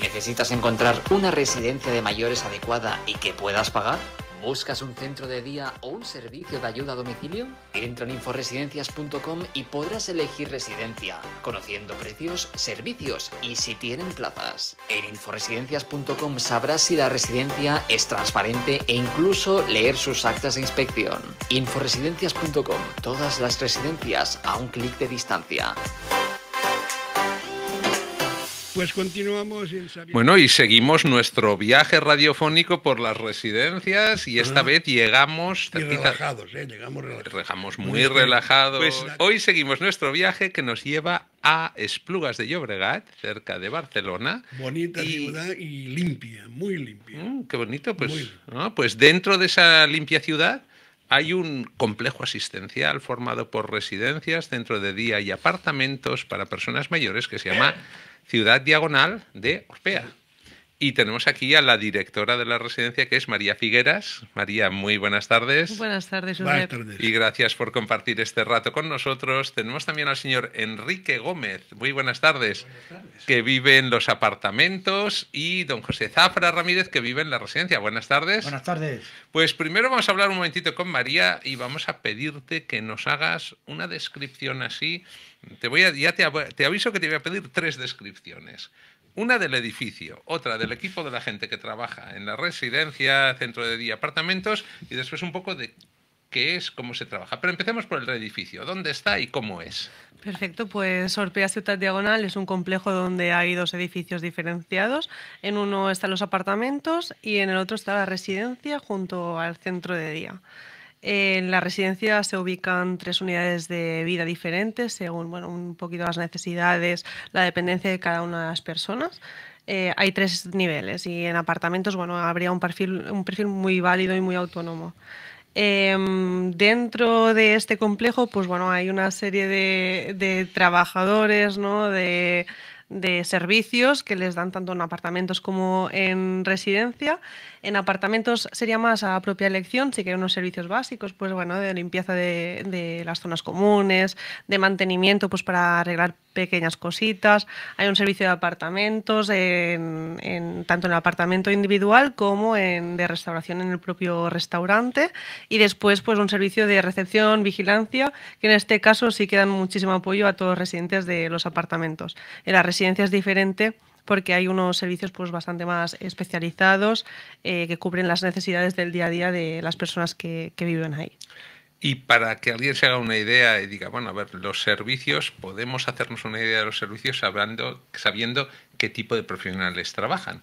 ¿Necesitas encontrar una residencia de mayores adecuada y que puedas pagar? ¿Buscas un centro de día o un servicio de ayuda a domicilio? Entra en inforesidencias.com y podrás elegir residencia, conociendo precios, servicios y si tienen plazas. En inforesidencias.com sabrás si la residencia es transparente e incluso leer sus actas de inspección. Inforesidencias.com, todas las residencias a un clic de distancia. Pues continuamos en Bueno, y seguimos nuestro viaje radiofónico por las residencias y esta ah. vez llegamos... Y relajados, eh, llegamos relajados. muy relajados. Pues, Hoy seguimos nuestro viaje que nos lleva a Esplugas de Llobregat, cerca de Barcelona. Bonita ciudad y limpia, muy limpia. Mm, qué bonito, pues, pues dentro de esa limpia ciudad... Hay un complejo asistencial formado por residencias, centro de día y apartamentos para personas mayores que se llama Ciudad Diagonal de Orpea. Y tenemos aquí a la directora de la residencia, que es María Figueras. María, muy buenas tardes. Buenas tardes, buenas tardes, Y gracias por compartir este rato con nosotros. Tenemos también al señor Enrique Gómez. Muy buenas tardes. Buenas tardes. Que vive en los apartamentos. Y don José Zafra Ramírez, que vive en la residencia. Buenas tardes. Buenas tardes. Pues primero vamos a hablar un momentito con María y vamos a pedirte que nos hagas una descripción así te voy ya te, aviso que te voy a pedir tres descripciones. Una del edificio, otra del equipo de la gente que trabaja en la residencia, centro de día, apartamentos y después un poco de qué es, cómo se trabaja. Pero empecemos por el edificio. ¿Dónde está y cómo es? Perfecto, pues Orpea Ciudad Diagonal es un complejo donde hay dos edificios diferenciados. En uno están los apartamentos y en el otro está la residencia junto al centro de día. En la residencia se ubican tres unidades de vida diferentes según bueno, un poquito las necesidades, la dependencia de cada una de las personas. Eh, hay tres niveles y en apartamentos bueno, habría un perfil, un perfil muy válido y muy autónomo. Em, dentro de este complejo, pues bueno, hay una serie de, de trabajadores, ¿no? De de servicios que les dan tanto en apartamentos como en residencia. En apartamentos sería más a propia elección, sí que hay unos servicios básicos, pues bueno, de limpieza de, las zonas comunes, de mantenimiento, pues para arreglar pequeñas cositas. Hay un servicio de apartamentos, en, tanto en el apartamento individual como en, de restauración en el propio restaurante. Y después, pues un servicio de recepción, vigilancia, que en este caso sí que dan muchísimo apoyo a todos los residentes de los apartamentos. En es diferente porque hay unos servicios pues, bastante más especializados eh, que cubren las necesidades del día a día de las personas que, viven ahí. Y para que alguien se haga una idea y diga, bueno, a ver, los servicios, podemos hacernos una idea de los servicios hablando, sabiendo qué tipo de profesionales trabajan.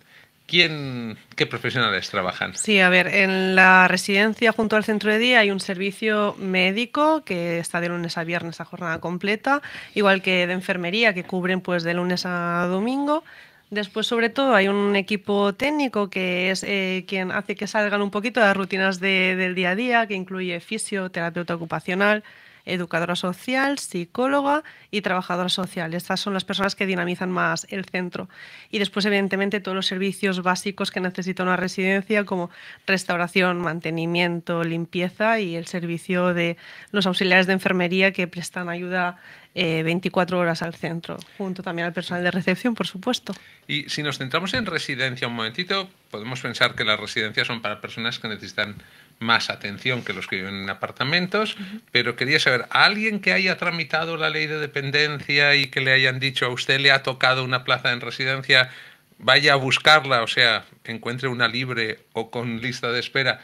¿Quién, ¿Qué profesionales trabajan? Sí, a ver, en la residencia junto al centro de día hay un servicio médico que está de lunes a viernes a jornada completa, igual que de enfermería que cubren pues de lunes a domingo. Después, sobre todo, hay un equipo técnico que es eh, quien hace que salgan un poquito de las rutinas del día a día, que incluye fisioterapeuta ocupacional, educadora social, psicóloga y trabajadora social. Estas son las personas que dinamizan más el centro. Y después, evidentemente, todos los servicios básicos que necesita una residencia, como restauración, mantenimiento, limpieza y el servicio de los auxiliares de enfermería que prestan ayuda 24 eh, horas al centro, junto también al personal de recepción, por supuesto. Y si nos centramos en residencia un momentito, podemos pensar que las residencias son para personas que necesitan más atención que los que viven en apartamentos, pero quería saber, alguien que haya tramitado la ley de dependencia y que le hayan dicho a usted le ha tocado una plaza en residencia, vaya a buscarla, o sea, encuentre una libre o con lista de espera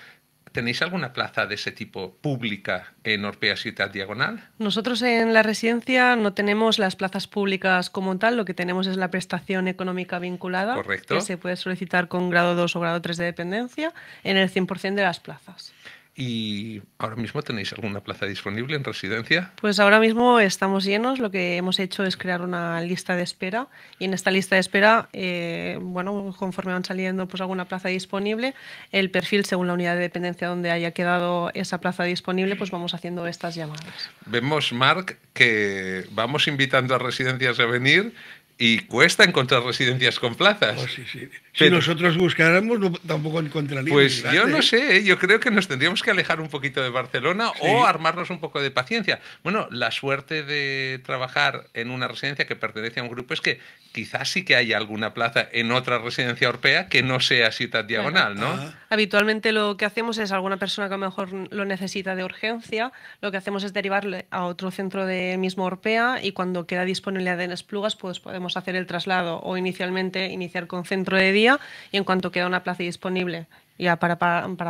¿Tenéis alguna plaza de ese tipo pública en Orpea Ciudad Diagonal? Nosotros en la residencia no tenemos las plazas públicas como tal, lo que tenemos es la prestación económica vinculada, que se puede solicitar con grado 2 o grado 3 de dependencia en el 100% de las plazas y ahora mismo tenéis alguna plaza disponible en residencia? Pues ahora mismo estamos llenos. Lo que hemos hecho es crear una lista de espera y en esta lista de espera, eh, bueno, conforme van saliendo pues alguna plaza disponible, el perfil según la unidad de dependencia donde haya quedado esa plaza disponible, pues vamos haciendo estas llamadas. Vemos, Marc, que vamos invitando a residencias a venir y cuesta encontrar residencias con plazas. Oh, sí, sí. Si nosotros buscáramos, tampoco encontraríamos. Pues yo no sé, ¿eh? yo creo que nos tendríamos que alejar un poquito de Barcelona o armarnos un poco de paciencia. Bueno, la suerte de trabajar en una residencia que pertenece a un grupo es que quizás sí que haya alguna plaza en otra residencia europea que no sea cita diagonal, ¿no? Ah. Habitualmente lo que hacemos es alguna persona que a lo mejor lo necesita de urgencia, lo que hacemos es derivarle a otro centro de mismo orpea y cuando queda disponible en Esplugas, pues podemos hacer el traslado o inicialmente iniciar con centro de día y en cuanto queda una plaza disponible ya para,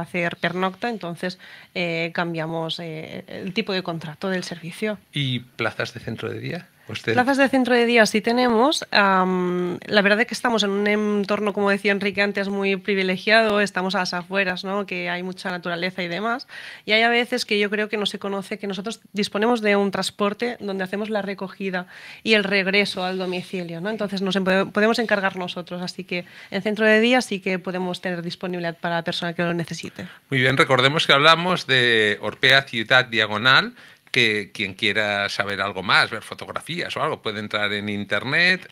hacer pernocta, entonces eh, cambiamos eh, el tipo de contrato del servicio. ¿Y plazas de centro de día? Plazas de centro de día sí tenemos. la verdad es que estamos en un entorno, como decía Enrique antes, muy privilegiado. Estamos a las afueras, ¿no? que hay mucha naturaleza y demás. Y hay a veces que yo creo que no se conoce que nosotros disponemos de un transporte donde hacemos la recogida y el regreso al domicilio. ¿no? Entonces nos podemos encargar nosotros. Así que en centro de día sí que podemos tener disponibilidad para la persona que lo necesite. Muy bien, recordemos que hablamos de Orpea Ciudad Diagonal quien quiera saber algo más, ver fotografías o algo, puede entrar en internet,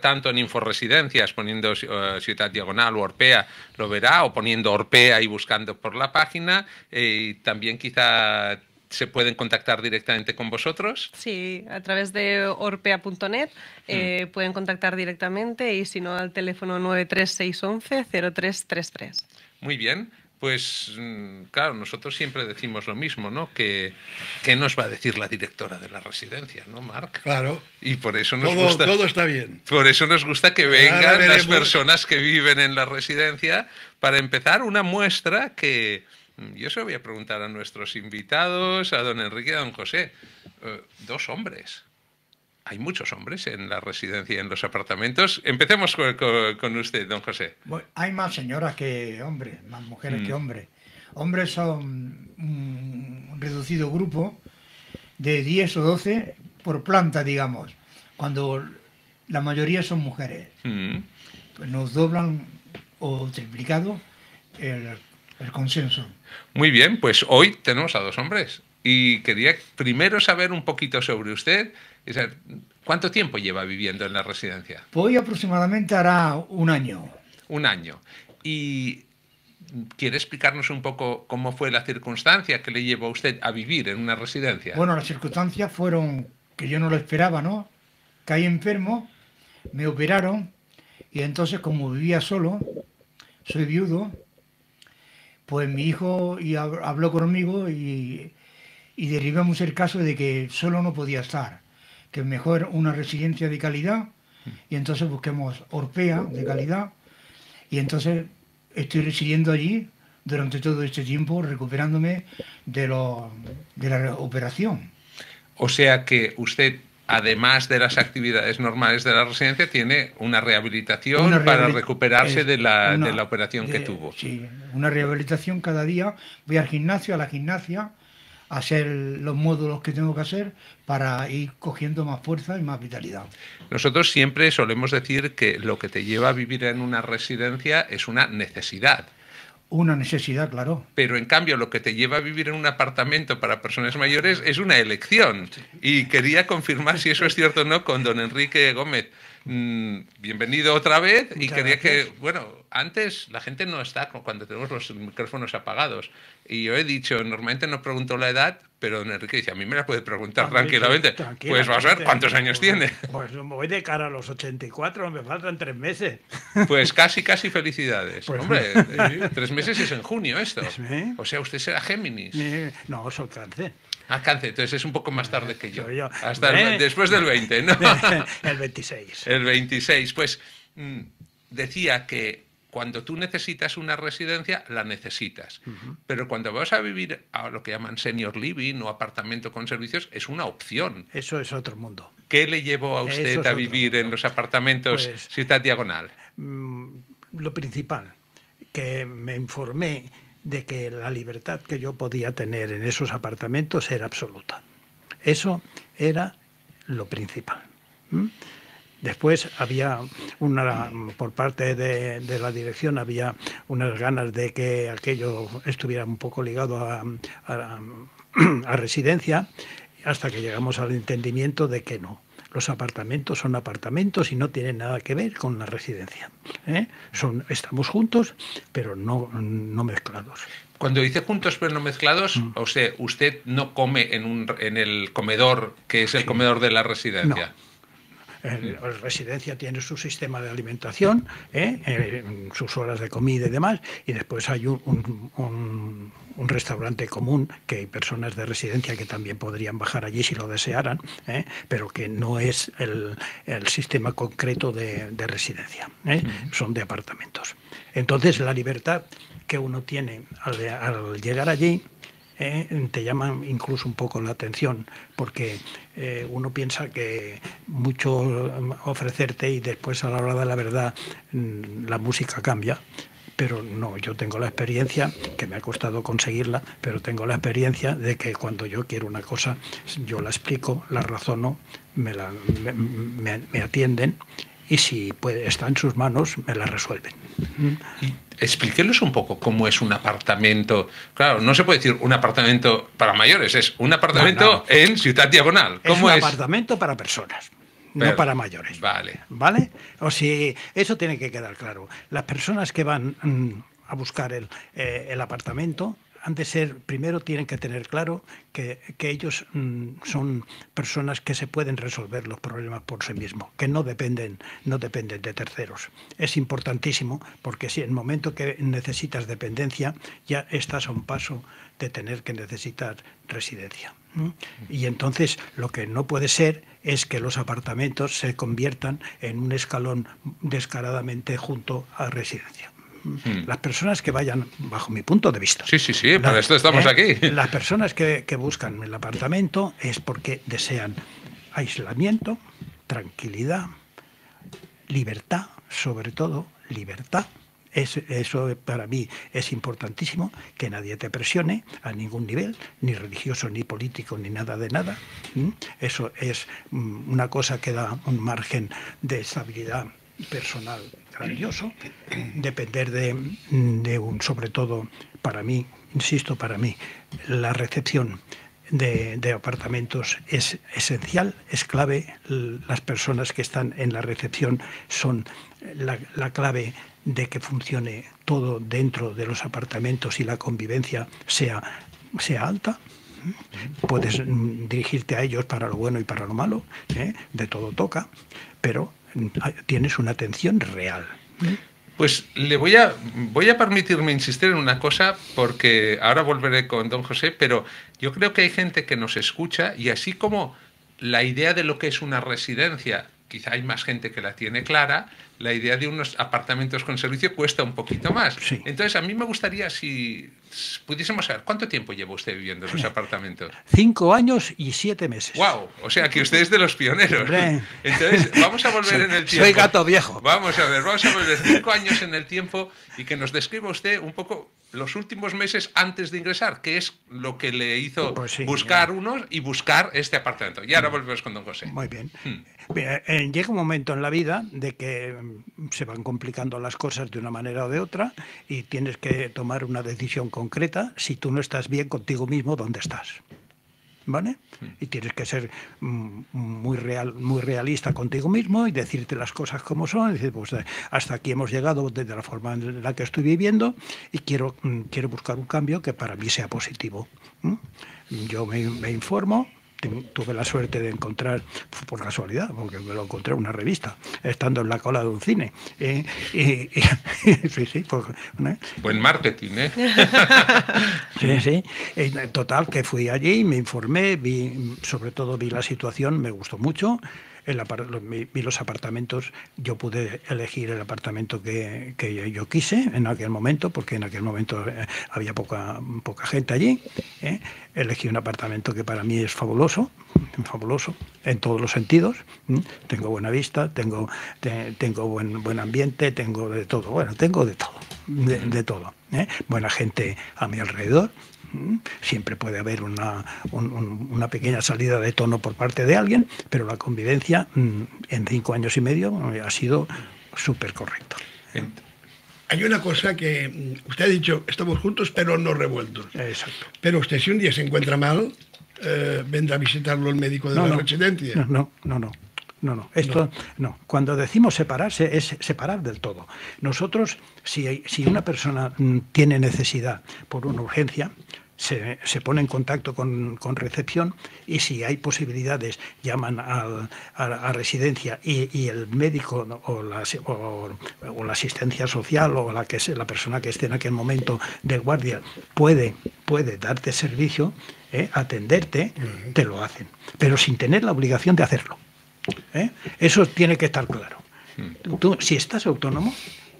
tanto en Inforesidencias poniendo eh, Ciudad Diagonal o Orpea lo verá, o poniendo Orpea y buscando por la página. Eh, también quizá se pueden contactar directamente con vosotros. Sí, a través de orpea.net eh, mm. pueden contactar directamente y si no al teléfono 93611 0333. Muy bien. Pues mm, claro, nosotros siempre decimos lo mismo, ¿no? Que, ¿Qué nos va a decir la directora de la residencia, ¿no, Marc? Claro. Y por eso nos todo, gusta. Todo está bien. Por eso nos gusta que vengan las personas que viven en la residencia para empezar una muestra que. Mm, yo se lo voy a preguntar a nuestros invitados, a don Enrique y a don José. Eh, dos hombres hay muchos hombres en la residencia, y en los apartamentos. Empecemos con, usted, don José. hay más señoras que hombres, más mujeres que mm. hombres. Hombres son un reducido grupo de 10 o 12 por planta, digamos, cuando la mayoría son mujeres. Mm. Pues nos doblan o triplicado el consenso. Muy bien, pues hoy tenemos a dos hombres. Y quería primero saber un poquito sobre usted ¿Cuánto tiempo lleva viviendo en la residencia? Hoy aproximadamente hará un año. Un año. Y ¿Quiere explicarnos un poco cómo fue la circunstancia que le llevó a usted a vivir en una residencia? Bueno, las circunstancias fueron que yo no lo esperaba, ¿no? Caí enfermo, me operaron y entonces como vivía solo, soy viudo, pues mi hijo habló conmigo y derivamos el caso de que solo no podía estar que mejor una residencia de calidad y entonces busquemos Orpea de calidad y entonces estoy residiendo allí durante todo este tiempo recuperándome de, de la operación. O sea que usted, además de las actividades normales de la residencia, tiene una rehabilitación para recuperarse de, la, operación que tuvo. Sí, una rehabilitación cada día. Voy al gimnasio, a la gimnasia, hacer los módulos que tengo que hacer para ir cogiendo más fuerza y más vitalidad. Nosotros siempre solemos decir que lo que te lleva a vivir en una residencia es una necesidad. Una necesidad, claro. Pero en cambio, lo que te lleva a vivir en un apartamento para personas mayores es una elección. Y quería confirmar si eso es cierto o no con don Enrique Gómez. Mm, bienvenido otra vez y quería que, bueno, antes la gente no está cuando tenemos los micrófonos apagados y yo he dicho, normalmente no pregunto la edad, pero don Enrique dice, a mí me la puede preguntar ah, tranquilamente. Pues vas a ver cuántos años pues, tiene. Pues voy de cara a los 84, me faltan tres meses. Pues casi, casi felicidades. Pues hombre, eh, tres meses es en junio esto. O sea, usted será Géminis. Eh, no, soy cáncer. Alcance, entonces es un poco más tarde que yo. Hasta después del 20, ¿no? el 26. El 26. Pues mm, decía que cuando tú necesitas una residencia, la necesitas. Pero cuando vas a vivir a lo que llaman senior living o apartamento con servicios, es una opción. Eso es otro mundo. ¿Qué le llevó a usted a vivir en los apartamentos pues, Ciudad Diagonal? Mm, lo principal, que me informé de que la libertad que yo podía tener en esos apartamentos era absoluta. Eso era lo principal. Después había una, por parte de, la dirección, había unas ganas de que aquello estuviera un poco ligado a residencia, hasta que llegamos al entendimiento de que no, los apartamentos son apartamentos y no tienen nada que ver con la residencia. ¿eh? Son, estamos juntos, pero no, mezclados. Cuando dice juntos pero no mezclados, mm. o sea, usted no come en, un, en el comedor que es el comedor de la residencia. La residencia tiene su sistema de alimentación, ¿eh? Eh, sus horas de comida y demás, y después hay un, restaurante común que hay personas de residencia que también podrían bajar allí si lo desearan, ¿eh? pero que no es el, sistema concreto de, residencia, son de apartamentos. Entonces la libertad que uno tiene al llegar allí, eh, te llaman incluso un poco la atención, porque eh, uno piensa que mucho mm, ofrecerte y después a la hora de la verdad mm, la música cambia pero no, yo tengo la experiencia, que me ha costado conseguirla, pero tengo la experiencia de que cuando yo quiero una cosa, yo la explico, la razono, me, la, me atienden y si está en sus manos, me la resuelven. Explíquenos un poco cómo es un apartamento. Claro, no se puede decir un apartamento para mayores, es un apartamento en Ciudad Diagonal. es un apartamento para personas. no para mayores. Vale. ¿Vale? O si eso tiene que quedar claro. Las personas que van mm, a buscar el eh, apartamento han ser, primero tienen que tener claro que, ellos mm, son personas que se pueden resolver los problemas por sí mismos, que no dependen, no dependen de terceros. Es importantísimo porque si en el momento que necesitas dependencia ya estás a un paso de tener que necesitar residencia. Y entonces lo que no puede ser es que los apartamentos se conviertan en un escalón descaradamente junto a residencia. Hmm. las personas que vayan, bajo mi punto de vista. Sí, sí, sí, para esto estamos ¿eh? aquí. Las personas que, buscan el apartamento es porque desean aislamiento, tranquilidad, libertad, sobre todo libertad. eso para mí es importantísimo, que nadie te presione a ningún nivel, ni religioso, ni político, ni nada de nada. Eso es mm, una cosa que da un margen de estabilidad personal grandioso, depender de, de, un, sobre todo para mí, insisto, para mí, la recepción de, apartamentos es esencial, es clave, las personas que están en la recepción son la, clave de que funcione todo dentro de los apartamentos y la convivencia sea, sea alta puedes dirigirte a ellos para lo bueno y para lo malo, ¿eh? de todo toca, pero tienes una atención real. Pues le voy a, voy a permitirme insistir en una cosa, porque ahora volveré con don José, pero yo creo que hay gente que nos escucha y así como la idea de lo que es una residencia, quizá hay más gente que la tiene clara, la idea de unos apartamentos con servicio cuesta un poquito más. Entonces, a mí me gustaría si pudiésemos saber, ¿cuánto tiempo lleva usted viviendo en los apartamentos? Cinco años y siete meses. ¡Wow! O sea, que usted es de los pioneros. Entonces, vamos a volver en el tiempo. Soy gato viejo. Vamos a ver, vamos a volver cinco años en el tiempo y que nos describa usted un poco los últimos meses antes de ingresar, que es lo que le hizo pues buscar unos y buscar este apartamento. Y ahora mm. volvemos con don José. Muy bien. Mm. Eh, llega un momento en la vida de que mm, se van complicando las cosas de una manera o de otra y tienes que tomar una decisión concreta si tú no estás bien contigo mismo, ¿dónde estás? ¿vale? Hmm. Y tienes que ser mm, muy, real, muy realista contigo mismo y decirte las cosas como son. decir, pues eh, hasta aquí hemos llegado desde la forma en la que estoy viviendo y quiero, mm, quiero buscar un cambio que para mí sea positivo. Yo me informo, tuve la suerte de encontrar, por casualidad, porque me lo encontré en una revista, estando en la cola de un cine. Eh, pues, ¿eh? Buen marketing, ¿eh? sí, sí. total, que fui allí, me informé, vi, sobre todo vi la situación, me gustó mucho los apartamentos, yo pude elegir el apartamento que, yo quise en aquel momento, porque en aquel momento eh, había poca, poca gente allí. ¿eh? Elegí un apartamento que para mí es fabuloso, fabuloso en todos los sentidos. Tengo buena vista, tengo, tengo buen, buen ambiente, tengo de todo. Bueno, tengo de todo, de, todo. ¿eh? Buena gente a mi alrededor. Siempre puede haber una, pequeña salida de tono por parte de alguien, pero la convivencia mm, en cinco años y medio eh, ha sido súper correcta. Hay una cosa que mm, usted ha dicho, estamos juntos pero no revueltos. Exacto. Pero usted si un día se encuentra mal, eh, vendrá a visitarlo el médico de la residencia. No, no, no, no. No, esto no. Cuando decimos separarse es separar del todo. Nosotros, si, si una persona mm, tiene necesidad por una urgencia, se, pone en contacto con, recepción y si hay posibilidades llaman a, la residencia y, el médico o la, asistencia social o la, que es, la persona que esté en aquel momento de guardia puede, puede darte servicio, ¿eh? atenderte, te lo hacen, pero sin tener la obligación de hacerlo. ¿eh? Eso tiene que estar claro. si estás autónomo,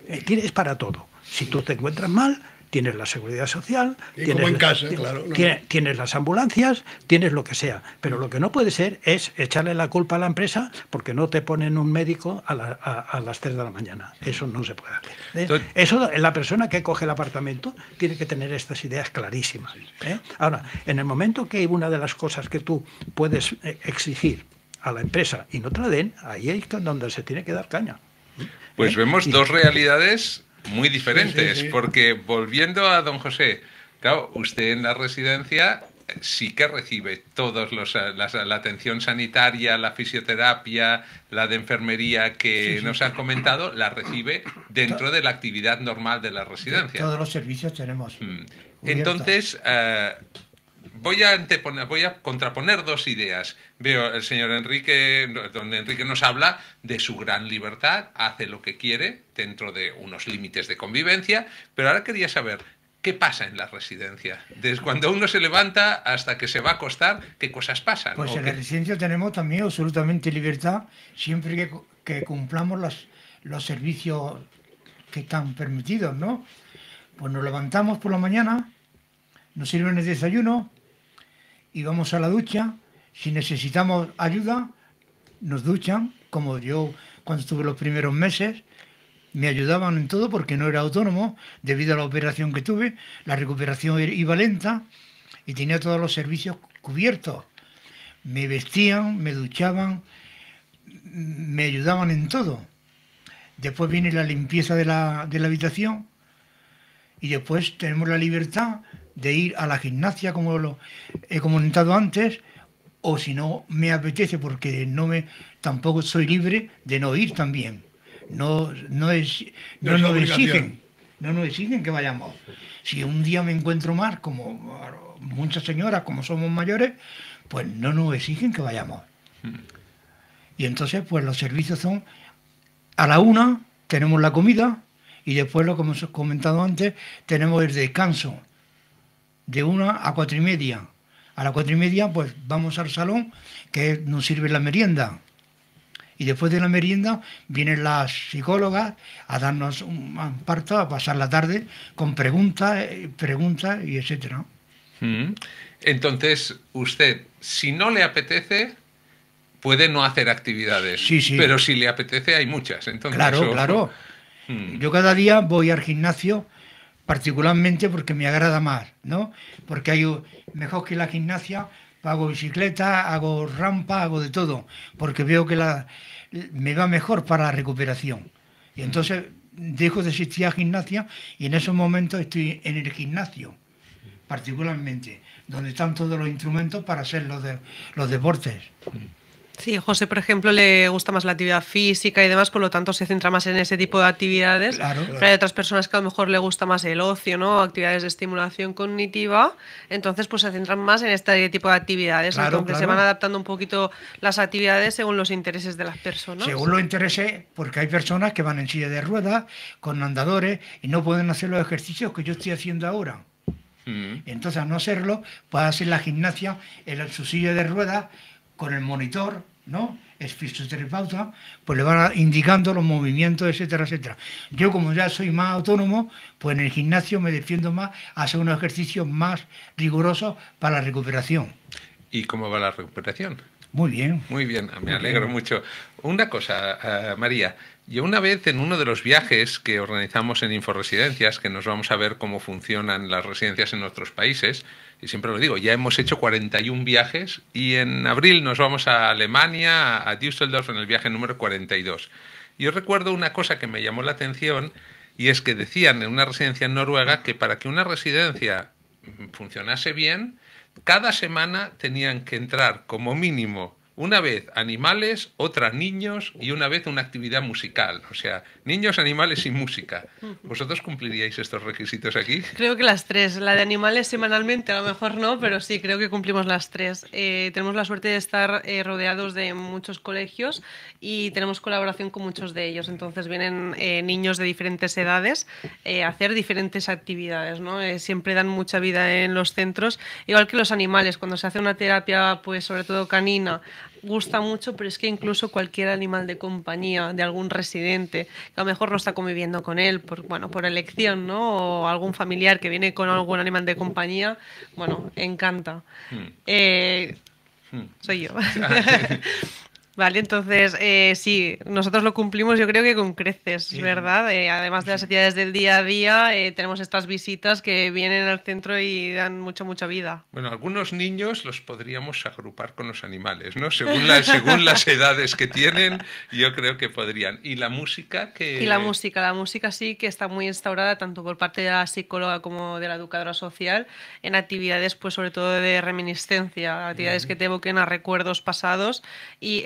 eh, tienes para todo. Si tú te encuentras mal, tienes la seguridad social, tienes, las ambulancias, tienes lo que sea. Pero lo que no puede ser es echarle la culpa a la empresa porque no te ponen un médico a, las 3 de la mañana. Eso no se puede hacer. ¿eh? la persona que coge el apartamento tiene que tener estas ideas clarísimas. ¿eh? Ahora, en el momento que hay una de las cosas que tú puedes eh, exigir a la empresa y no te la den, ahí es donde se tiene que dar caña. Pues vemos dos realidades muy diferentes, porque volviendo a don José, claro, usted en la residencia sí que recibe todos los eh, la, atención sanitaria, la fisioterapia, la de enfermería que nos han comentado, la recibe dentro de la actividad normal de la residencia. Todos los servicios tenemos. Mm. Entonces, eh, voy a, voy a contraponer dos ideas. Veo el señor Enrique, donde Enrique nos habla de su gran libertad, hace lo que quiere dentro de unos límites de convivencia, pero ahora quería saber, ¿qué pasa en la residencia? Desde cuando uno se levanta hasta que se va a acostar, ¿qué cosas pasan? Pues en la residencia tenemos también absolutamente libertad, siempre que, cumplamos los servicios que están permitidos, ¿no? Pues nos levantamos por la mañana, nos sirven el desayuno, íbamos a la ducha. Si necesitamos ayuda, nos duchan, como yo cuando estuve los primeros meses, me ayudaban en todo porque no era autónomo debido a la operación que tuve, la recuperación iba lenta y tenía todos los servicios cubiertos. Me vestían, me duchaban, me ayudaban en todo. Después viene la limpieza de la, de la habitación y después tenemos la libertad de ir a la gimnasia, como lo he comentado antes, o si no me apetece, porque no me, tampoco soy libre de no ir también. No, no, es, nos exigen, no nos exigen que vayamos. Si un día me encuentro mal, como muchas señoras, como somos mayores, pues no nos exigen que vayamos. Y entonces, pues los servicios son a la una tenemos la comida y después, lo que hemos comentado antes, tenemos el descanso de una a cuatro y media. A las cuatro y media, pues vamos al salón, que nos sirve la merienda. Y después de la merienda vienen las psicólogas a darnos un parto, a pasar la tarde con preguntas, eh, preguntas y etcétera. Mm-hmm. Entonces, usted, si no le apetece, puede no hacer actividades. Sí, sí. Pero si le apetece, hay muchas. Entonces, claro, claro. Mm. Yo cada día voy al gimnasio particularmente porque me agrada más, ¿no? Porque hay mejor que la gimnasia, hago bicicleta, hago rampa, hago de todo, porque veo que la, me va mejor para la recuperación. Y entonces dejo de asistir a gimnasia y en esos momentos estoy en el gimnasio, particularmente, donde están todos los instrumentos para hacer los, de, los deportes. Sí, José, por ejemplo, le gusta más la actividad física y demás, por lo tanto se centra más en ese tipo de actividades. Pero hay otras personas que a lo mejor le gusta más el ocio, ¿no? Actividades de estimulación cognitiva, entonces pues se centran más en este tipo de actividades. Claro, entonces se van adaptando un poquito las actividades según los intereses de las personas. Según los intereses, porque hay personas que van en silla de ruedas, con andadores y no pueden hacer los ejercicios que yo estoy haciendo ahora. Mm. Entonces, al no hacerlo, puede hacer la gimnasia en su silla de ruedas con el monitor, ¿no? Es fisioterapeuta, pues le van indicando los movimientos, etcétera, etcétera. Yo, como ya soy más autónomo, pues en el gimnasio me defiendo más, hacer unos ejercicios más rigurosos para la recuperación. ¿Y cómo va la recuperación? Muy bien. Muy bien, me alegro mucho. Una cosa, eh, María, yo una vez en uno de los viajes que organizamos en Inforesidencias, que nos vamos a ver cómo funcionan las residencias en otros países, y siempre lo digo, ya hemos hecho 41 viajes y en abril nos vamos a Alemania, a Düsseldorf, en el viaje número 42. Yo recuerdo una cosa que me llamó la atención y es que decían en una residencia en Noruega que para que una residencia mm, funcionase bien, cada semana tenían que entrar como mínimo una vez animales, otra niños y una vez una actividad musical. O sea, niños, animales y música. ¿Vosotros cumpliríais estos requisitos aquí? Creo que las tres. La de animales semanalmente, a lo mejor no, pero sí, creo que cumplimos las tres. Eh, tenemos la suerte de estar eh, rodeados de muchos colegios y tenemos colaboración con muchos de ellos. Entonces vienen eh, niños de diferentes edades a hacer diferentes actividades. ¿no? siempre dan mucha vida en los centros, igual que los animales. Cuando se hace una terapia, pues sobre todo canina, gusta mucho, pero es que incluso cualquier animal de compañía de algún residente, que a lo mejor no está conviviendo con él por, bueno, por elección, ¿no? O algún familiar que viene con algún animal de compañía, bueno, encanta. Hmm. Eh, hmm. soy yo. Vale, entonces eh, sí, nosotros lo cumplimos yo creo que con creces, ¿verdad? Eh, además de las actividades del día a día, eh, tenemos estas visitas que vienen al centro y dan mucha, mucha vida. Bueno, algunos niños los podríamos agrupar con los animales, ¿no? Según, según las edades que tienen, yo creo que podrían. Y la música que... Y la música, la música sí que está muy instaurada tanto por parte de la psicóloga como de la educadora social en actividades, pues sobre todo de reminiscencia, actividades que te evoquen a recuerdos pasados y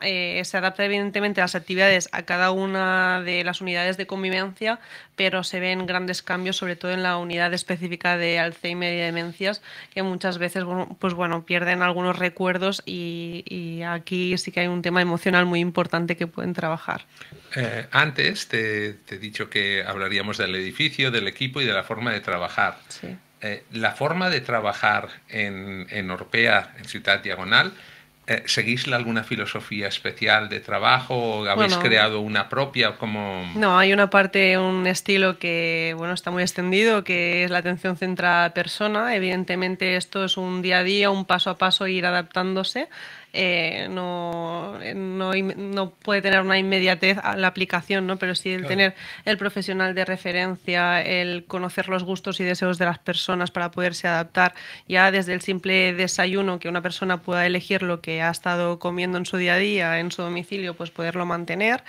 eh, se adapta evidentemente a las actividades a cada una de las unidades de convivencia, pero se ven grandes cambios, sobre todo en la unidad específica de Alzheimer y demencias, que muchas veces pues bueno, pierden algunos recuerdos y, aquí sí que hay un tema emocional muy importante que pueden trabajar. Eh, antes te, he dicho que hablaríamos del edificio, del equipo y de la forma de trabajar. Eh, la forma de trabajar en, en Orpea, en Ciudad Diagonal, eh, ¿Seguís alguna filosofía especial de trabajo o habéis creado una propia? Como... No, hay una parte, un estilo que bueno, está muy extendido, que es la atención centrada a persona. Evidentemente esto es un día a día, un paso a paso, ir adaptándose eh, no, eh, no, puede tener una inmediatez a la aplicación, ¿no? Pero sí el tener el profesional de referencia, el conocer los gustos y deseos de las personas para poderse adaptar, ya desde el simple desayuno, que una persona pueda elegir lo que ha estado comiendo en su día a día, en su domicilio, pues poderlo mantener.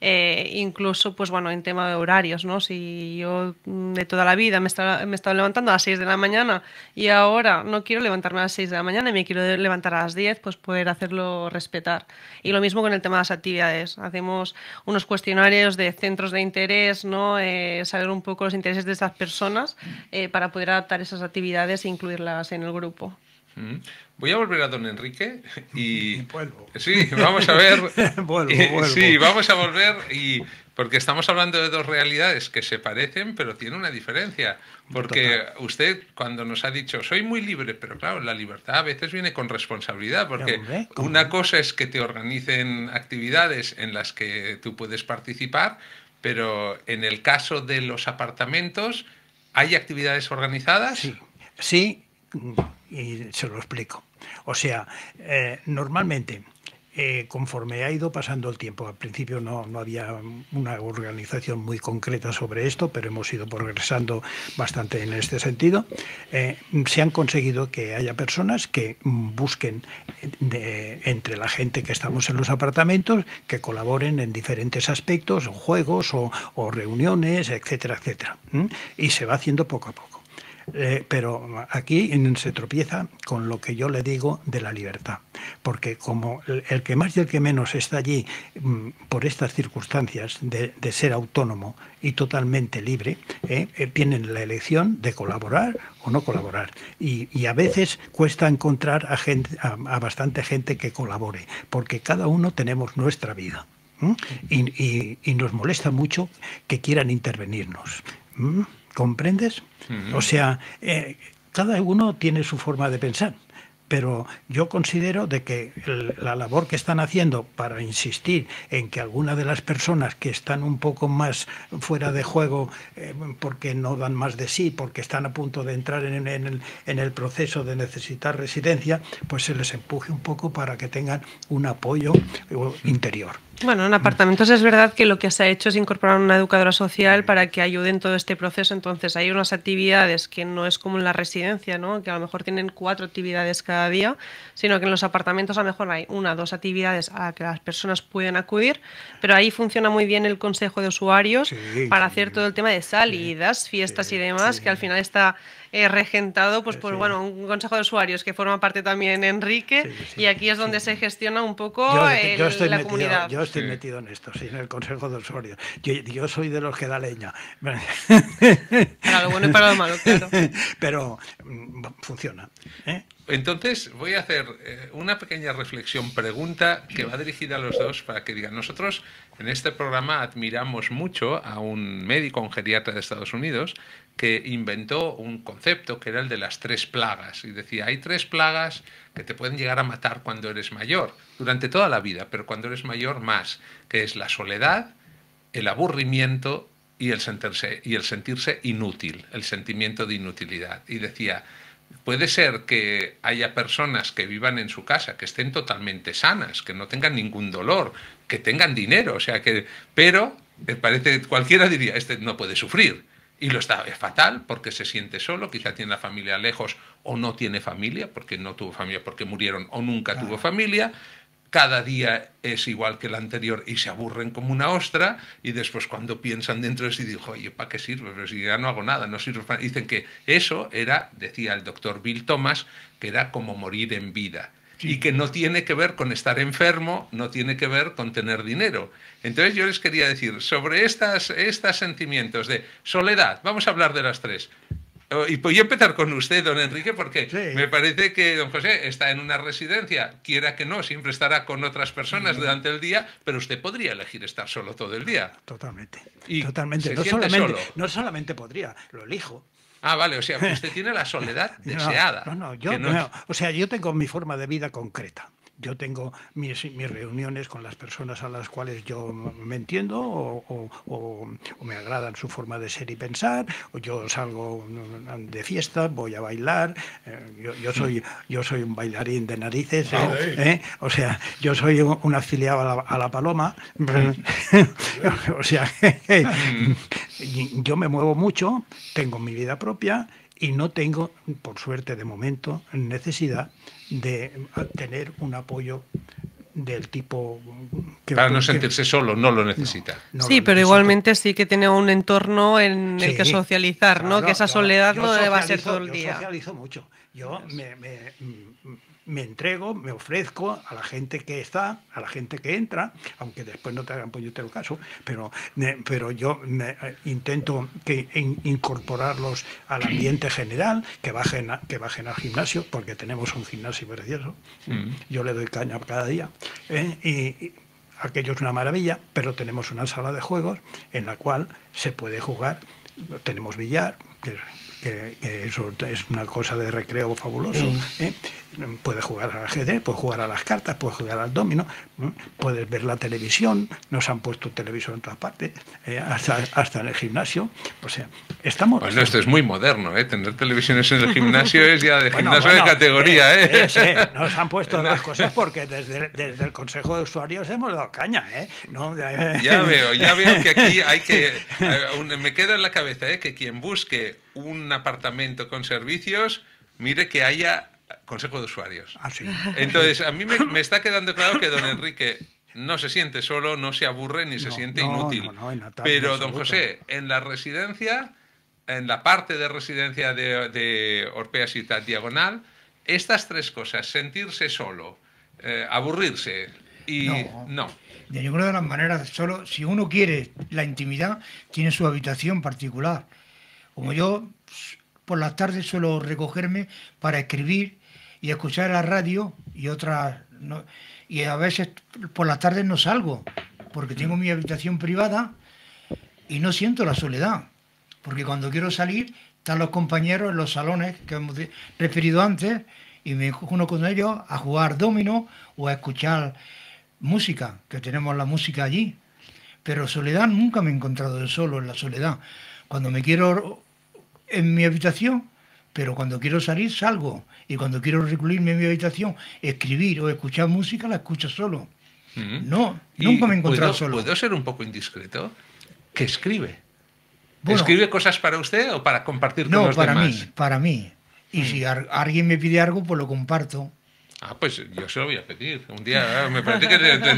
Eh, incluso, pues bueno, en tema de horarios, ¿no? Si yo mm, de toda la vida me, he levantando a las 6 de la mañana y ahora no quiero levantarme a las 6 de la mañana y me quiero levantar a las 10, pues poder hacerlo respetar. Y lo mismo con el tema de las actividades. Hacemos unos cuestionarios de centros de interés, ¿no? Eh, saber un poco los intereses de esas personas eh, para poder adaptar esas actividades e incluirlas en el grupo. Mm. Voy a volver a don Enrique y... Sí, vamos a ver... Eh, sí, vamos a volver y... Porque estamos hablando de dos realidades que se parecen, pero tiene una diferencia. Porque usted, cuando nos ha dicho, soy muy libre, pero claro, la libertad a veces viene con responsabilidad, porque una cosa es que te organicen actividades en las que tú puedes participar, pero en el caso de los apartamentos, ¿hay actividades organizadas? Sí, sí y se lo explico. O sea, eh, normalmente, eh, conforme ha ido pasando el tiempo, al principio no, no, había una organización muy concreta sobre esto, pero hemos ido progresando bastante en este sentido, eh, se han conseguido que haya personas que busquen entre la gente que estamos en los apartamentos, que colaboren en diferentes aspectos, juegos o, reuniones, etcétera, etcétera. Y se va haciendo poco a poco. Eh, pero aquí se tropieza con lo que yo le digo de la libertad, porque como el que más y el que menos está allí mm, por estas circunstancias de, ser autónomo y totalmente libre, tienen eh, eh, la elección de colaborar o no colaborar. Y, a veces cuesta encontrar a, bastante gente que colabore, porque cada uno tenemos nuestra vida. Y, nos molesta mucho que quieran intervenirnos. ¿Comprendes? O sea, eh, cada uno tiene su forma de pensar pero yo considero de que la labor que están haciendo para insistir en que algunas de las personas que están un poco más fuera de juego eh, porque no dan más de sí, porque están a punto de entrar en, el, proceso de necesitar residencia, pues se les empuje un poco para que tengan un apoyo eh, interior. Bueno, en apartamentos es verdad que lo que se ha hecho es incorporar una educadora social para que ayude en todo este proceso. Entonces, hay unas actividades que no es como en la residencia, ¿no? que a lo mejor tienen cuatro actividades cada día, sino que en los apartamentos a lo mejor hay una o dos actividades a las que las personas pueden acudir. Pero ahí funciona muy bien el consejo de usuarios para hacer todo el tema de salidas, fiestas y demás, que al final está he eh, regentado pues, eh, por bueno, un consejo de usuarios que forma parte también Enrique y aquí es donde se gestiona un poco la comunidad. Yo estoy metido en esto, sí, en el consejo de usuarios. Yo, soy de los que da leña. Para lo bueno y para lo malo, claro. Pero mm, funciona. ¿eh? Entonces voy a hacer una pequeña reflexión, pregunta que va dirigida a los dos para que digan, nosotros en este programa admiramos mucho a un médico, un geriatra de Estados Unidos, que inventó un concepto que era el de las tres plagas. Y decía, hay tres plagas que te pueden llegar a matar cuando eres mayor, durante toda la vida, pero cuando eres mayor más, que es la soledad, el aburrimiento y el sentirse, y el sentirse inútil, el sentimiento de inutilidad. Y decía, puede ser que haya personas que vivan en su casa, que estén totalmente sanas, que no tengan ningún dolor, que tengan dinero, o sea que, pero eh, parece cualquiera diría, este no puede sufrir y lo está, es fatal porque se siente solo, quizá tiene la familia lejos o no tiene familia, porque no tuvo familia, porque murieron o nunca tuvo familia. Cada día es igual que el anterior y se aburren como una ostra y después cuando piensan dentro de sí, dijo, oye, ¿para qué sirve? Pero si ya no hago nada, no sirve para... Dicen que eso era, decía el doctor Bill Thomas, que era como morir en vida y que no tiene que ver con estar enfermo, no tiene que ver con tener dinero. Entonces yo les quería decir, sobre estos estas sentimientos de soledad, vamos a hablar de las tres. Oh, y voy a empezar con usted, don Enrique, porque me parece que don José está en una residencia, quiera que no, siempre estará con otras personas durante el día, pero usted podría elegir estar solo todo el día. Totalmente. Y totalmente. No solamente, no solamente podría, lo elijo. Ah, vale, o sea, usted tiene la soledad deseada. No, no, yo no, o sea, yo tengo mi forma de vida concreta yo tengo mis, reuniones con las personas a las cuales yo me entiendo o, me agradan su forma de ser y pensar, o yo salgo de fiesta, voy a bailar, eh, yo, yo, soy, yo soy un bailarín de narices, ¿eh? ¿Eh? o sea, yo soy un, afiliado a la paloma, o sea, mm. yo me muevo mucho, tengo mi vida propia y no tengo, por suerte de momento, necesidad de tener un apoyo del tipo para no sentirse solo no lo necesita sí pero igualmente sí que tiene un entorno en el que socializar no que esa soledad no le va ser todo el día yo socializo mucho yo me, me entrego, me ofrezco a la gente que está, a la gente que entra, aunque después no te hagan el pues caso, pero, pero yo eh, intento que, incorporarlos al ambiente general, que bajen, que bajen al gimnasio, porque tenemos un gimnasio precioso. cierto mm. Yo le doy caña cada día. ¿eh? y, aquello es una maravilla, pero tenemos una sala de juegos en la cual se puede jugar. Tenemos billar, que que, eso es una cosa de recreo fabuloso. ¿eh? Puedes jugar al ajedrez, puedes jugar a las cartas, puedes jugar al domino, puedes ver la televisión, nos han puesto televisor en todas partes, ¿eh? hasta, hasta en el gimnasio. O sea, estamos. esto es muy moderno, ¿eh? tener televisiones en el gimnasio es ya de gimnasio de categoría. Eh, ¿eh? nos han puesto las cosas porque desde, desde, el Consejo de Usuarios hemos dado caña. ¿eh? ya veo, ya veo que aquí hay que. Me queda en la cabeza ¿eh? que quien busque un apartamento con servicios, mire que haya consejo de usuarios. Ah, Entonces, a mí me, está quedando claro que don Enrique no se siente solo, no se aburre ni se siente inútil. Pero, don José, en la residencia, en la parte de residencia de, de Orpea Ciudad Diagonal, estas tres cosas, sentirse solo, eh, aburrirse y no. De ninguna de las maneras, solo si uno quiere la intimidad, tiene su habitación particular como yo pues, por las tardes suelo recogerme para escribir y escuchar la radio y otras... y a veces por las tardes no salgo porque tengo mm. mi habitación privada y no siento la soledad. Porque cuando quiero salir están los compañeros en los salones que hemos referido antes y me uno con ellos a jugar domino o a escuchar música, que tenemos la música allí. Pero soledad nunca me he encontrado solo en la soledad. Cuando me quiero en mi habitación, pero cuando quiero salir salgo. Y cuando quiero recluirme en mi habitación, escribir o escuchar música, la escucho solo. Mm-hmm. No, nunca me he encontrado solo. ¿Puedo ser un poco indiscreto? ¿Qué escribe? ¿Escribe cosas para usted o para compartir con no, para mí, para mí. Y mm. si alguien me pide algo, pues lo comparto. Ah, pues yo se lo voy a pedir. Un día, ah, me parece que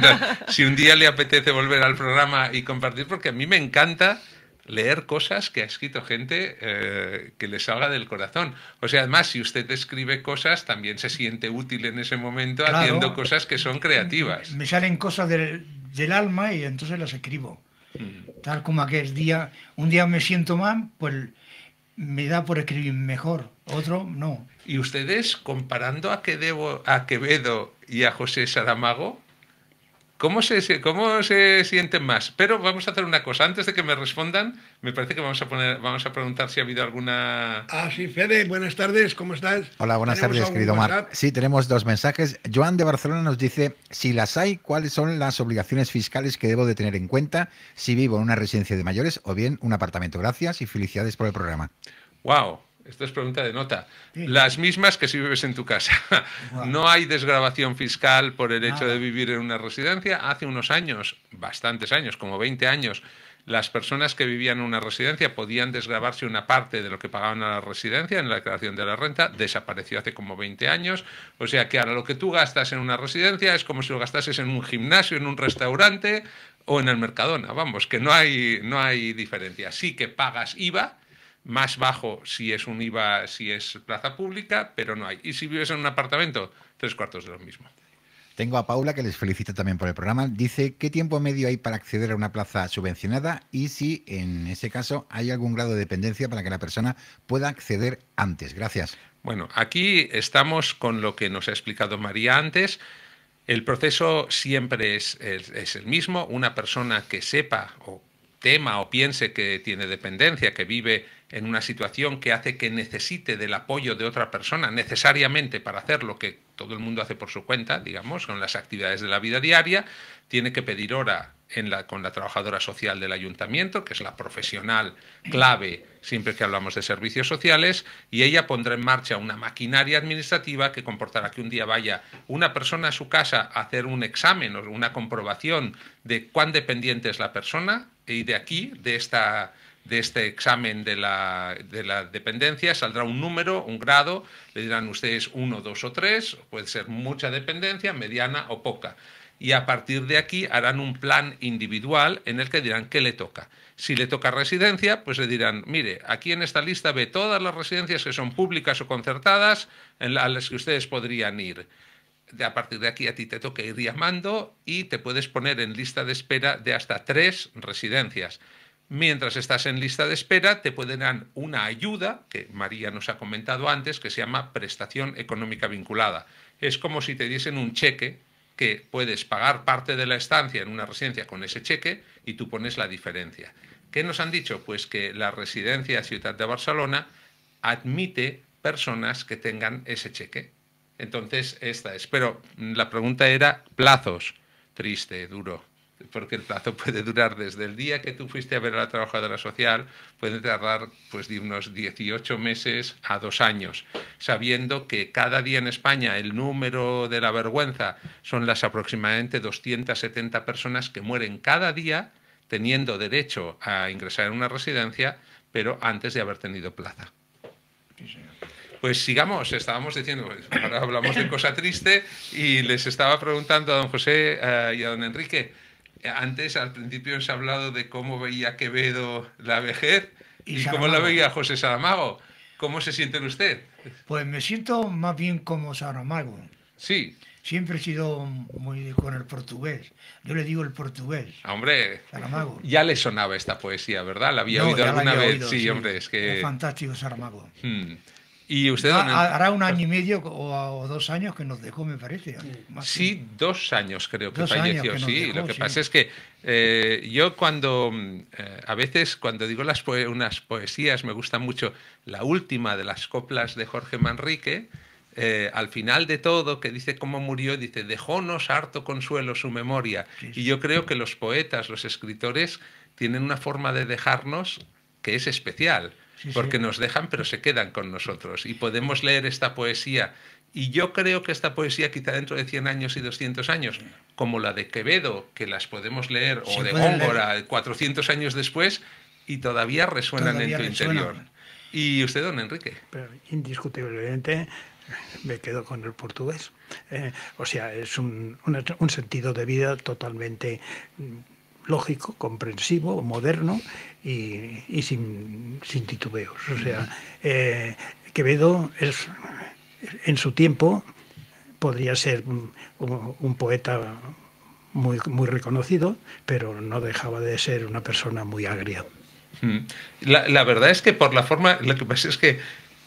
si un día le apetece volver al programa y compartir, porque a mí me encanta leer cosas que ha escrito gente eh, que les salga del corazón. O sea, además, si usted escribe cosas, también se siente útil en ese momento haciendo cosas que son creativas. Me salen cosas del, alma y entonces las escribo. Mm. Tal como aquel día, un día me siento mal, pues me da por escribir mejor, otro no. Y ustedes, comparando a, debo a Quevedo y a José Saramago, ¿Cómo se, ¿Cómo se sienten más? Pero vamos a hacer una cosa. Antes de que me respondan, me parece que vamos a poner, vamos a preguntar si ha habido alguna. Ah, sí, Fede, buenas tardes, ¿cómo estás? Hola, buenas tardes, querido Mar. Sí, tenemos dos mensajes. Joan de Barcelona nos dice: si las hay, ¿cuáles son las obligaciones fiscales que debo de tener en cuenta si vivo en una residencia de mayores o bien un apartamento? Gracias y felicidades por el programa. Wow, esto es pregunta de nota. Las mismas que si vives en tu casa. No hay desgrabación fiscal por el hecho de vivir en una residencia. Hace unos años, bastantes años, como 20 años, las personas que vivían en una residencia podían desgravarse una parte de lo que pagaban a la residencia en la declaración de la renta, desapareció hace como 20 años, o sea que ahora lo que tú gastas en una residencia es como si lo gastases en un gimnasio, en un restaurante o en el Mercadona, vamos, que no hay, no hay diferencia. Sí que pagas IVA, más bajo si es un IVA, si es plaza pública, pero no hay. Y si vives en un apartamento, tres cuartos de lo mismo. Tengo a Paula que les felicito también por el programa. Dice, ¿qué tiempo medio hay para acceder a una plaza subvencionada? Y si en ese caso hay algún grado de dependencia para que la persona pueda acceder antes. Gracias. Bueno, aquí estamos con lo que nos ha explicado María antes. El proceso siempre es, es el mismo. Una persona que sepa o tema o piense que tiene dependencia, que vive en una situación que hace que necesite del apoyo de otra persona necesariamente para hacer lo que todo el mundo hace por su cuenta, digamos, con las actividades de la vida diaria, tiene que pedir hora con la trabajadora social del ayuntamiento, que es la profesional clave siempre que hablamos de servicios sociales, y ella pondrá en marcha una maquinaria administrativa que comportará que un día vaya una persona a su casa a hacer un examen o una comprobación de cuán dependiente es la persona y de aquí, de esta de este examen de la, dependencia saldrá un número, un grado, le dirán ustedes uno, dos o tres, puede ser mucha dependencia, mediana o poca y a partir de aquí harán un plan individual en el que dirán qué le toca. Si le toca residencia, pues le dirán, mire, aquí en esta lista ve todas las residencias que son públicas o concertadas en a las que ustedes podrían ir. De, a partir de aquí a ti te toca ir llamando y te puedes poner en lista de espera de hasta tres residencias. Mientras estás en lista de espera, te pueden dar una ayuda, que María nos ha comentado antes, que se llama prestación económica vinculada. Es como si te diesen un cheque que puedes pagar parte de la estancia en una residencia con ese cheque y tú pones la diferencia. ¿Qué nos han dicho? Pues que la residencia Ciudad de Barcelona admite personas que tengan ese cheque. Entonces, esta es. Pero la pregunta era plazos. Triste, duro porque el plazo puede durar desde el día que tú fuiste a ver a la trabajadora social, puede tardar pues, de unos 18 meses a dos años, sabiendo que cada día en España el número de la vergüenza son las aproximadamente 270 personas que mueren cada día teniendo derecho a ingresar en una residencia, pero antes de haber tenido plaza. Pues sigamos, estábamos diciendo, pues, ahora hablamos de cosa triste y les estaba preguntando a don José eh, y a don Enrique antes, al principio, os ha hablado de cómo veía Quevedo la vejez y, cómo la veía José Saramago. ¿Cómo se siente usted? Pues me siento más bien como Saramago. Sí. Siempre he sido muy con el portugués. Yo le digo el portugués. Ah, hombre, Saramago. ya le sonaba esta poesía, ¿verdad? La había oído alguna vez. sí, hombre, es que. fantástico, Saramago. Hmm. ¿Y usted Hará un año y medio o, dos años que nos dejó, me parece. sí, dos años creo que falleció, sí. lo que pasa es que eh, yo cuando, eh, a veces cuando digo las unas poesías, me gusta mucho la última de las coplas de Jorge Manrique, eh, al final de todo, que dice cómo murió, dice, dejónos harto consuelo su memoria. Y yo creo que los poetas, los escritores, tienen una forma de dejarnos que es especial porque nos dejan pero se quedan con nosotros y podemos leer esta poesía. Y yo creo que esta poesía quizá dentro de 100 años y 200 años, como la de Quevedo, que las podemos leer, o de Góngora, 400 años después, y todavía resuenan en tu interior. ¿Y usted, don Enrique? indiscutiblemente me quedo con el portugués. Eh, o sea, es un sentido de vida totalmente lógico, comprensivo, moderno y, y sin, sin, titubeos. O sea, eh, Quevedo es, en su tiempo podría ser un, poeta muy, muy reconocido, pero no dejaba de ser una persona muy agria. Mm. La, verdad es que por la forma, lo que pasa es que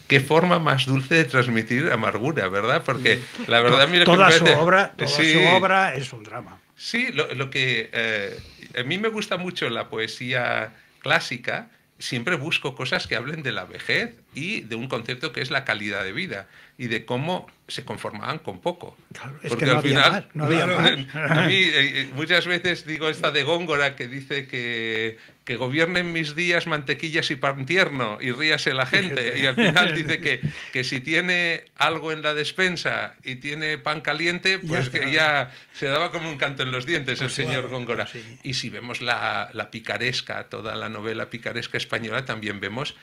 qué forma más dulce de transmitir amargura, ¿verdad? Porque la verdad, mira, toda, su, obra, toda su obra es un drama. Sí, lo, que eh, a mí me gusta mucho la poesía clásica, siempre busco cosas que hablen de la vejez y de un concepto que es la calidad de vida y de cómo se conformaban con poco. Claro, es Porque que al final, no había A mí eh, eh, muchas veces digo esta de Góngora que dice que que gobiernen mis días mantequillas y pan tierno y ríase la gente. Y al final dice que, que si tiene algo en la despensa y tiene pan caliente, pues que ya se daba como un canto en los dientes el pues señor Góngora. Y si vemos la, picaresca, toda la novela picaresca española, también vemos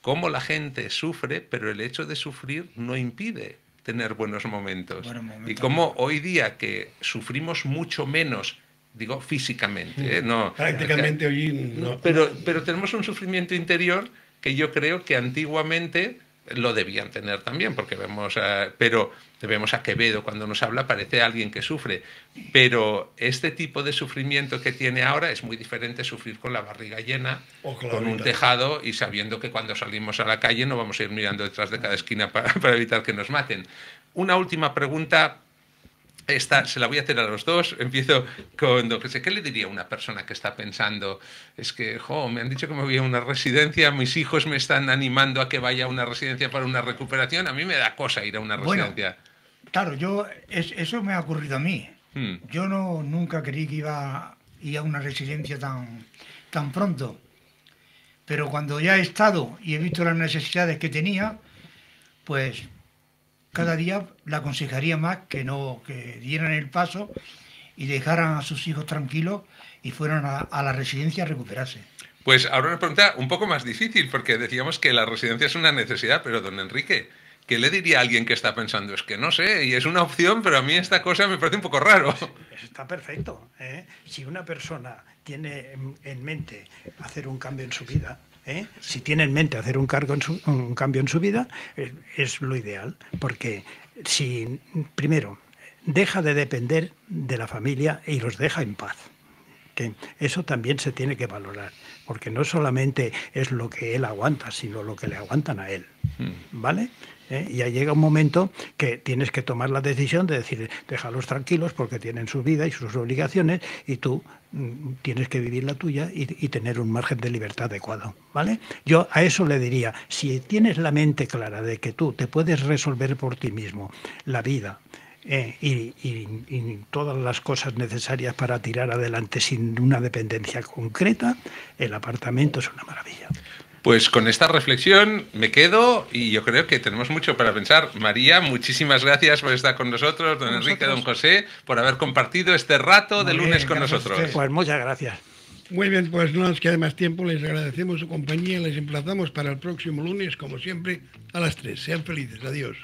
cómo la gente sufre, pero el hecho de sufrir no impide tener buenos momentos. Y cómo hoy día que sufrimos mucho menos digo físicamente. ¿eh? No, Prácticamente hoy no. Pero, pero tenemos un sufrimiento interior que yo creo que antiguamente lo debían tener también, porque vemos a, pero vemos a Quevedo cuando nos habla, parece alguien que sufre, pero este tipo de sufrimiento que tiene ahora es muy diferente sufrir con la barriga llena, oh, con un tejado y sabiendo que cuando salimos a la calle no vamos a ir mirando detrás de cada esquina para, para evitar que nos maten. Una última pregunta esta se la voy a hacer a los dos. Empiezo con lo que sé. ¿Qué le diría a una persona que está pensando? Es que, jo, me han dicho que me voy a una residencia, mis hijos me están animando a que vaya a una residencia para una recuperación. A mí me da cosa ir a una residencia. claro, yo, eso me ha ocurrido a mí. Hmm. Yo no, nunca creí que iba a ir a una residencia tan, tan pronto. Pero cuando ya he estado y he visto las necesidades que tenía, pues cada mm. día la aconsejaría más que no que dieran el paso y dejaran a sus hijos tranquilos y fueran a, la residencia a recuperarse. Pues ahora una pregunta un poco más difícil, porque decíamos que la residencia es una necesidad, pero don Enrique, ¿qué le diría a alguien que está pensando? Es que no sé, y es una opción, pero a mí esta cosa me parece un poco raro. está perfecto. ¿eh? Si una persona tiene en mente hacer un cambio en su vida, ¿eh? si tiene en mente hacer un, cargo un cambio en su vida, eh, es lo ideal, porque si, primero, deja de depender de la familia y los deja en paz que eso también se tiene que valorar, porque no solamente es lo que él aguanta, sino lo que le aguantan a él. Hmm. ¿Vale? ¿Eh? Y ahí llega un momento que tienes que tomar la decisión de decir, déjalos tranquilos porque tienen su vida y sus obligaciones y tú mm, tienes que vivir la tuya y, y, tener un margen de libertad adecuado, ¿vale? Yo a eso le diría, si tienes la mente clara de que tú te puedes resolver por ti mismo la vida, eh, y, todas las cosas necesarias para tirar adelante sin una dependencia concreta, el apartamento es una maravilla. Pues con esta reflexión me quedo y yo creo que tenemos mucho para pensar. María, muchísimas gracias por estar con nosotros, don Enrique, don José, por haber compartido este rato de lunes con nosotros. Pues muchas gracias. Muy bien, pues no nos queda más tiempo. Les agradecemos su compañía. Les emplazamos para el próximo lunes, como siempre, a las 3. Sean felices. Adiós.